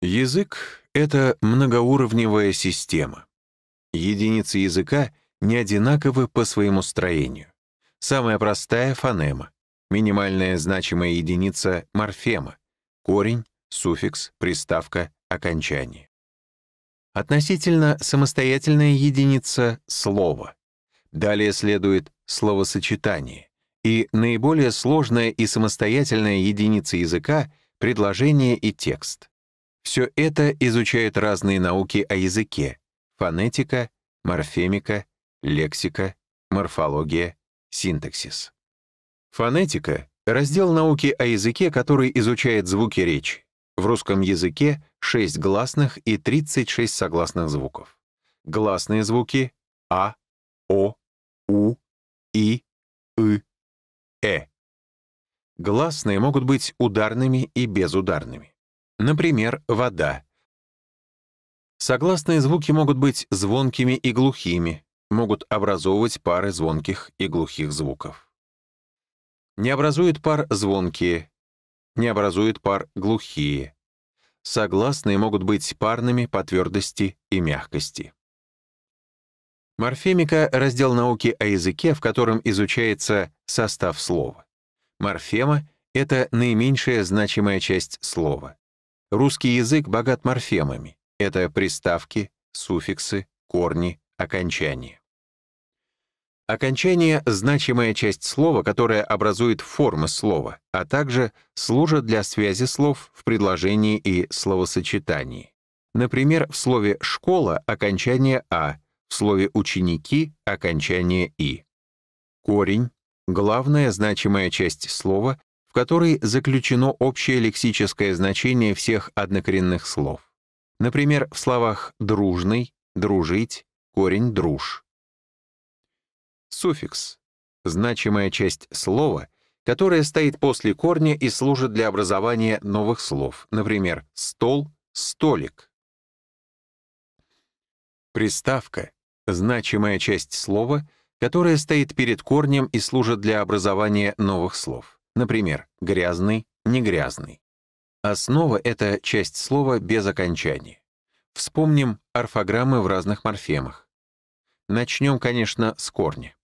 Язык — это многоуровневая система. Единицы языка не одинаковы по своему строению. Самая простая — фонема, минимальная значимая единица — морфема, корень, суффикс, приставка, окончание. Относительно самостоятельная единица — слово. Далее следует словосочетание. И наиболее сложная и самостоятельная единица языка — предложение и текст. Все это изучают разные науки о языке — фонетика, морфемика, лексика, морфология, синтаксис. Фонетика — раздел науки о языке, который изучает звуки речи. В русском языке 6 гласных и 36 согласных звуков. Гласные звуки — а, о, у, и, и, э. Гласные могут быть ударными и безударными. Например, вода. Согласные звуки могут быть звонкими и глухими, могут образовывать пары звонких и глухих звуков. Не образуют пар звонкие, не образуют пар глухие. Согласные могут быть парными по твердости и мягкости. Морфемика — раздел науки о языке, в котором изучается состав слова. Морфема — это наименьшая значимая часть слова. Русский язык богат морфемами. Это приставки, суффиксы, корни, окончания. Окончание — значимая часть слова, которая образует формы слова, а также служит для связи слов в предложении и словосочетании. Например, в слове «школа» — окончание «а», в слове «ученики» — окончание «и». Корень — главная значимая часть слова, которой заключено общее лексическое значение всех однокоренных слов. Например, в словах «дружный», «дружить» корень «друж». Суффикс — значимая часть слова, которая стоит после корня и служит для образования новых слов, например, «стол», «столик». Приставка — значимая часть слова, которая стоит перед корнем и служит для образования новых слов. Например, грязный, негрязный. Основа — это часть слова без окончания. Вспомним орфограммы в разных морфемах. Начнем, конечно, с корня.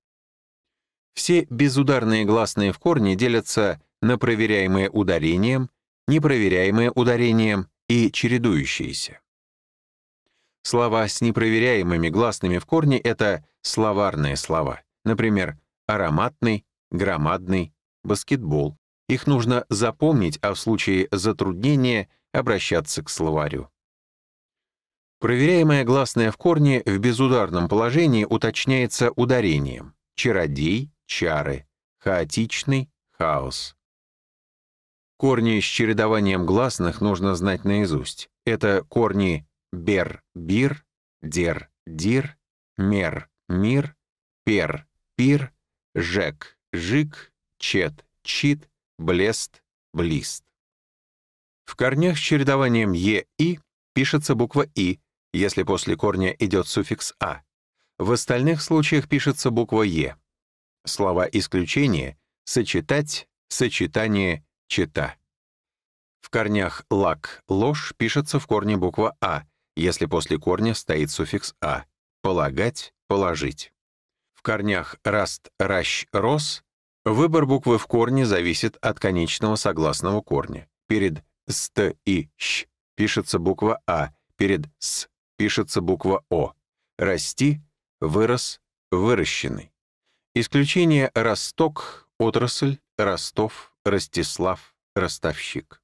Все безударные гласные в корне делятся на проверяемые ударением, непроверяемые ударением и чередующиеся. Слова с непроверяемыми гласными в корне — это словарные слова, например, ароматный, громадный, баскетбол. Их нужно запомнить, а в случае затруднения обращаться к словарю. Проверяемое гласное в корне в безударном положении уточняется ударением. Чародей — чары, хаотичный — хаос. Корни с чередованием гласных нужно знать наизусть. Это корни бер — бир, дер — дир, мер — мир, пер — пир, жек — жик, чет, чит, блест, блист. В корнях с чередованием «е-и» пишется буква «и», если после корня идет суффикс «а». В остальных случаях пишется буква «е». Слова исключения — сочетать, сочетание, чита. В корнях «лак» — ложь пишется в корне буква «а», если после корня стоит суффикс «а». Полагать, положить. В корнях «раст», «ращ», «рос» Выбор буквы в корне зависит от конечного согласного корня. Перед «ст» и «щ» пишется буква «а», перед «с» пишется буква «о». «Расти» — «вырос», «выращенный». Исключение «росток», «отрасль», «ростов», «ростислав», «ростовщик».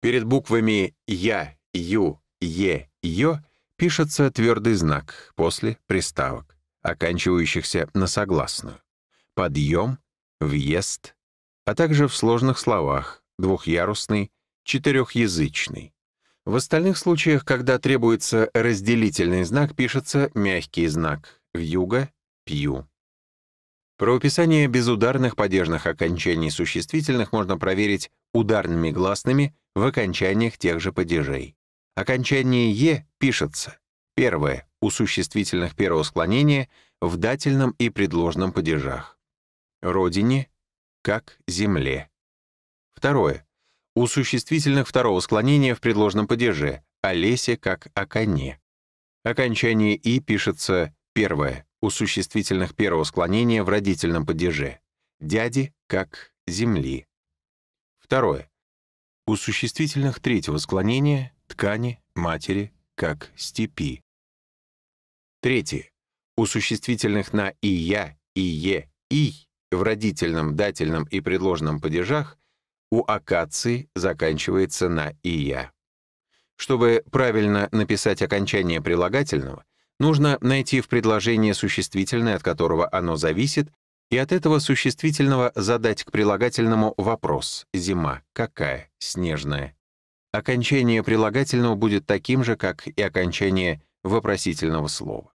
Перед буквами «я», «ю», «е», «ё» пишется твердый знак после приставок, оканчивающихся на согласную. Подъем, въезд, а также в сложных словах двухъярусный, четырехязычный. В остальных случаях, когда требуется разделительный знак, пишется мягкий знак «вьюга», «пью». Про описание безударных падежных окончаний существительных можно проверить ударными гласными в окончаниях тех же падежей. Окончание «е» пишется. Первое — у существительных первого склонения в дательном и предложном падежах родине как земле. Второе. У существительных второго склонения в предложном падеже Олесе, как о коне. Окончание «и» пишется первое у существительных первого склонения в родительном падеже «дяди» как «земли». Второе. У существительных третьего склонения «ткани», «матери» как «степи». Третье. У существительных на «и я», «и е», «и» в родительном, дательном и предложном падежах у акации заканчивается на «ия». Чтобы правильно написать окончание прилагательного, нужно найти в предложении существительное, от которого оно зависит, и от этого существительного задать к прилагательному вопрос «зима», «какая», «снежная». Окончание прилагательного будет таким же, как и окончание вопросительного слова.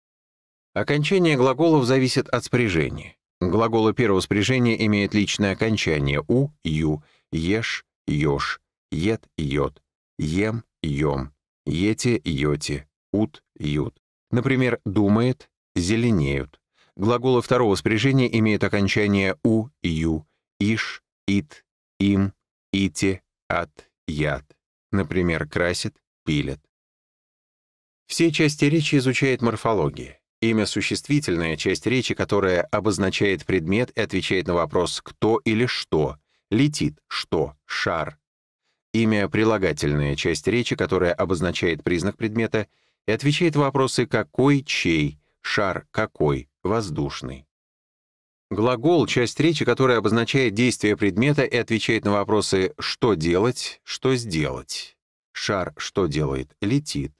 Окончание глаголов зависит от спряжения. Глаголы первого спряжения имеют личное окончание «у», «ю», «ешь», «ешь», «ед», «йод», «ем», «ем», «ете», «йоте», «ут», «ют». Например, «думает», «зеленеют». Глаголы второго спряжения имеют окончание «у», «ю», «иш», «ит», «им», «ите», «ат», «яд». Например, «красит», «пилит». Все части речи изучает морфология. Имя — существительное часть речи, которая обозначает предмет и отвечает на вопрос «кто» или «что», «летит», «что», «шар». Имя — прилагательное часть речи, которая обозначает признак предмета и отвечает на вопросы «какой», «чей», «шар», «какой», «воздушный». Глагол — часть речи, которая обозначает действие предмета и отвечает на вопросы «что делать», «что сделать». Шар «что делает?» летит.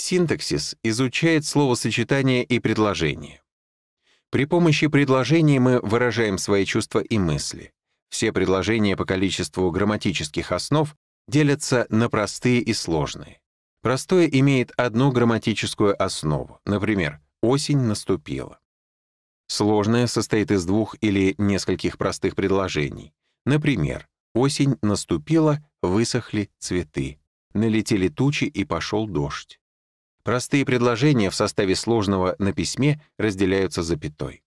Синтаксис изучает словосочетания и предложения. При помощи предложений мы выражаем свои чувства и мысли. Все предложения по количеству грамматических основ делятся на простые и сложные. Простое имеет одну грамматическую основу, например, «осень наступила». Сложное состоит из двух или нескольких простых предложений. Например, «осень наступила, высохли цветы», «налетели тучи и пошел дождь». Простые предложения в составе сложного на письме разделяются запятой.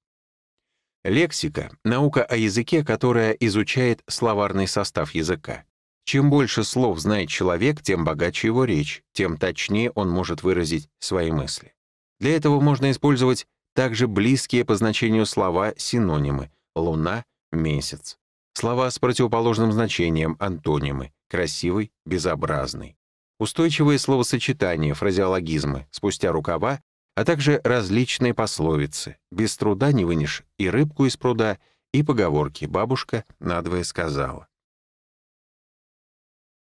Лексика — наука о языке, которая изучает словарный состав языка. Чем больше слов знает человек, тем богаче его речь, тем точнее он может выразить свои мысли. Для этого можно использовать также близкие по значению слова синонимы «луна», «месяц». Слова с противоположным значением антонимы «красивый», «безобразный» устойчивые словосочетания, фразеологизмы, спустя рукава, а также различные пословицы «без труда не вынешь и рыбку из пруда» и поговорки «бабушка надвое сказала».